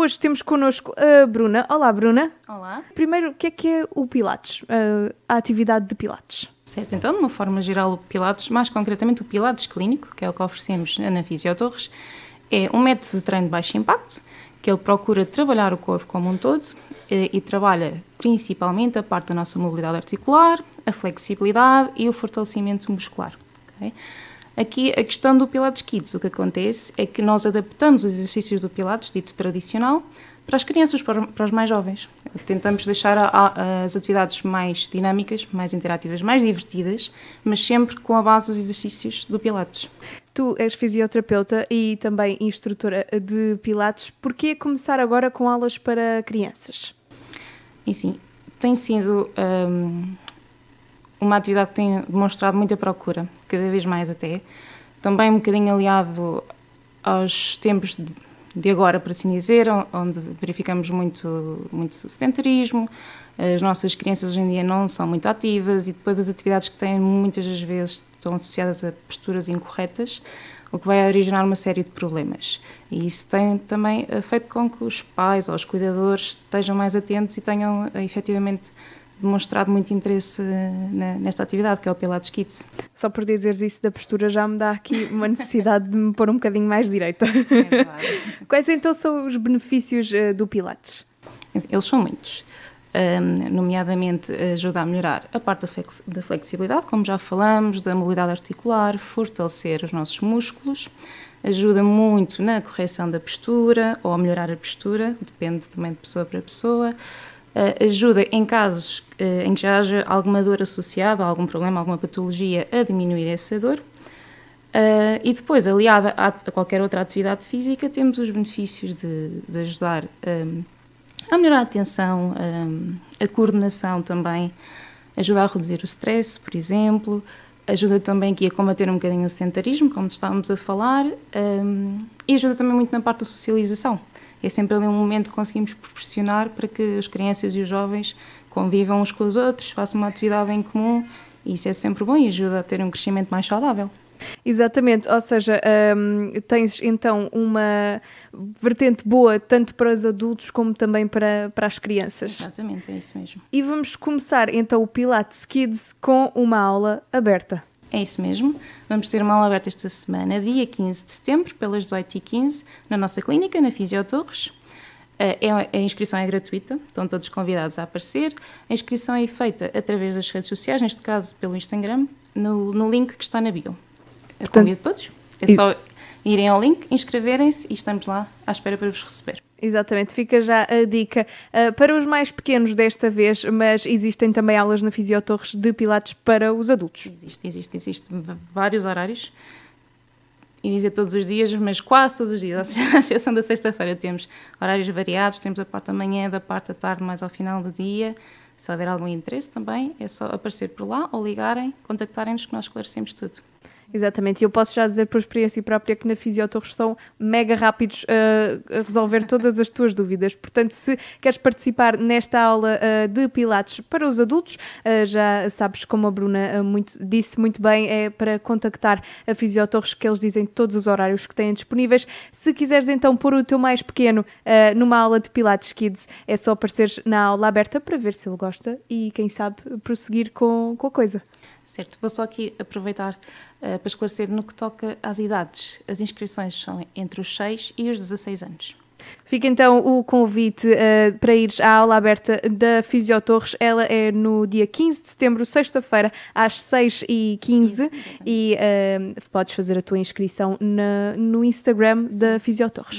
Hoje temos connosco a Bruna. Olá, Bruna. Olá. Primeiro, o que é que é o Pilates? Eh, a atividade de Pilates? Certo, então, de uma forma geral, o Pilates, mais concretamente o Pilates Clínico, que é o que oferecemos na Fisio Torres, é um método de treino de baixo impacto que ele procura trabalhar o corpo como um todo e, eh, e trabalha principalmente a parte da nossa mobilidade articular, a flexibilidade e o fortalecimento muscular. Okay? Aqui, a questão do Pilates Kids, o que acontece é que nós adaptamos os exercícios do Pilates, dito tradicional, para as crianças, para, os mais jovens. Tentamos deixar as atividades mais dinâmicas, mais interativas, mais divertidas, mas sempre com a base dos exercícios do Pilates. Tu és fisioterapeuta e também instrutora de Pilates. Por que começar agora com aulas para crianças? E sim, tem sido hum, uma atividade que tem demonstrado muita procura, cada vez mais até. Também um bocadinho aliado aos tempos de, de agora, por assim dizer, onde verificamos muito, muito sedentarismo, as nossas crianças hoje em dia não são muito ativas e depois as atividades que têm muitas das vezes estão associadas a posturas incorretas, o que vai originar uma série de problemas. E isso tem também feito com que os pais ou os cuidadores estejam mais atentos e tenham efetivamente demonstrado muito interesse eh, nesta atividade, que é o Pilates Kids. Só por dizeres isso da postura já me dá aqui uma necessidade de me pôr um bocadinho mais direita. É Quais então são os benefícios eh, do Pilates? Eles são muitos. Um, nomeadamente ajuda a melhorar a parte da flexibilidade, como já falamos, da mobilidade articular, fortalecer os nossos músculos, ajuda muito na correção da postura ou a melhorar a postura, depende também de pessoa para pessoa, ajuda em casos eh, em que já haja alguma dor associada, algum problema, alguma patologia, a diminuir essa dor. Uh, e depois, aliada a, a, qualquer outra atividade física, temos os benefícios de, de ajudar um, ehm, a melhorar a atenção, um, ehm, a coordenação também, ajudar a reduzir o stress, por exemplo, ajuda também aqui a combater um bocadinho o sedentarismo, como estávamos a falar, um, ehm, e ajuda também muito na parte da socialização é sempre ali um momento que conseguimos proporcionar para que as crianças e os jovens convivam uns com os outros, façam uma atividade em comum e isso é sempre bom e ajuda a ter um crescimento mais saudável. Exatamente, ou seja, um, tens então uma vertente boa tanto para os adultos como também para, para as crianças. Exatamente, é isso mesmo. E vamos começar então o Pilates Kids com uma aula aberta. É isso mesmo. Vamos ter uma aula aberta esta semana, dia 15 de setembro, pelas 18h15, na nossa clínica, na Fisiotorres. Eh, é, a inscrição é gratuita, estão todos convidados a aparecer. A inscrição é feita através das redes sociais, neste caso pelo Instagram, no, no link que está na bio. Eu Portanto, convido todos. É só irem ao link, inscreverem-se e estamos lá à espera para vos receber. Exatamente, fica já a dica uh, para os mais pequenos desta vez, mas existem também aulas na Fisiotorres de Pilates para os adultos. Existe, existe, existe vários horários. Inicia dizer todos os dias, mas quase todos os dias, à exceção da sexta-feira, temos horários variados, temos a parte da manhã, da parte da tarde, mais ao final do dia. Se houver algum interesse também, é só aparecer por lá ou ligarem, contactarem-nos que nós esclarecemos tudo. Exatamente, e eu posso já dizer por experiência própria que na Fisiotorres estão mega rápidos uh, a resolver todas as tuas dúvidas. Portanto, se queres participar nesta aula uh, de Pilates para os adultos, uh, já sabes, como a Bruna muito, disse muito bem, é para contactar a Fisiotorres que eles dizem todos os horários que têm disponíveis. Se quiseres então pôr o teu mais pequeno numa aula de Pilates Kids, é só apareceres na aula aberta para ver se ele gosta e, quem sabe, prosseguir com, com a coisa. Certo, vou só aqui aproveitar uh, para esclarecer no que toca às idades. As inscrições são entre os 6 e os 16 anos. Fica então o convite uh, para ires à aula aberta da Fisiotorres. Ela é no dia 15 de setembro, sexta-feira, às 6h15. E, e uh, podes fazer a tua inscrição na, no Instagram da Fisiotorres.